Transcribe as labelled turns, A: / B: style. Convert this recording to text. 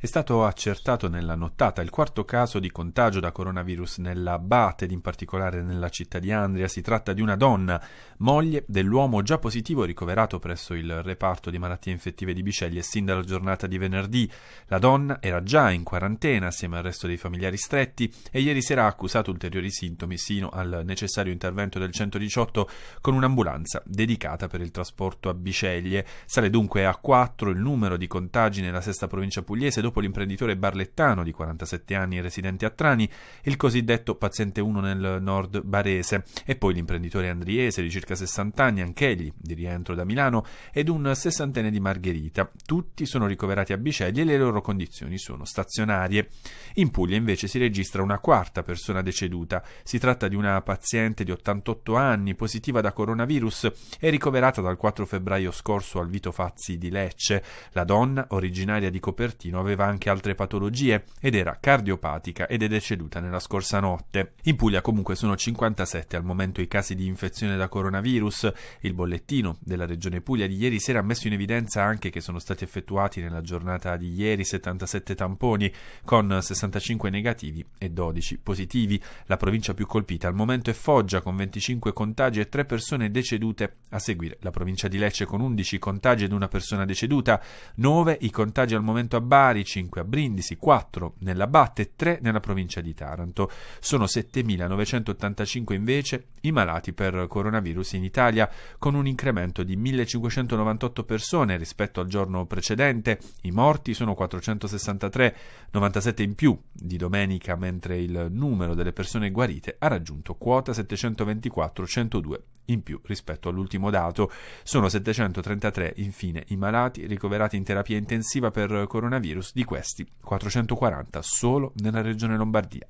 A: È stato accertato nella nottata il quarto caso di contagio da coronavirus nella Bate ed in particolare nella città di Andria. Si tratta di una donna, moglie dell'uomo già positivo ricoverato presso il reparto di malattie infettive di Biceglie sin dalla giornata di venerdì. La donna era già in quarantena assieme al resto dei familiari stretti e ieri sera ha accusato ulteriori sintomi sino al necessario intervento del 118 con un'ambulanza dedicata per il trasporto a Biceglie. Sale dunque a 4 il numero di contagi nella sesta provincia pugliese dopo l'imprenditore barlettano di 47 anni residente a Trani il cosiddetto paziente 1 nel nord barese e poi l'imprenditore andriese di circa 60 anni anch'egli di rientro da Milano ed un sessantenne di Margherita. Tutti sono ricoverati a Biceglie e le loro condizioni sono stazionarie. In Puglia invece si registra una quarta persona deceduta. Si tratta di una paziente di 88 anni positiva da coronavirus e ricoverata dal 4 febbraio scorso al Vito Fazzi di Lecce. La donna, originaria di Copertino, aveva aveva anche altre patologie ed era cardiopatica ed è deceduta nella scorsa notte. In Puglia comunque sono 57 al momento i casi di infezione da coronavirus. Il bollettino della Regione Puglia di ieri sera ha messo in evidenza anche che sono stati effettuati nella giornata di ieri 77 tamponi con 65 negativi e 12 positivi. La provincia più colpita al momento è Foggia con 25 contagi e 3 persone decedute. A seguire la provincia di Lecce con 11 contagi ed una persona deceduta, 9 i contagi al momento a Bari, 5 a Brindisi, 4 nella Batte e 3 nella provincia di Taranto. Sono 7.985 invece i malati per coronavirus in Italia, con un incremento di 1.598 persone rispetto al giorno precedente. I morti sono 463, 97 in più di domenica, mentre il numero delle persone guarite ha raggiunto quota 724, 102 in più rispetto all'ultimo dato. Sono 733 infine i malati ricoverati in terapia intensiva per coronavirus, di questi 440 solo nella regione Lombardia.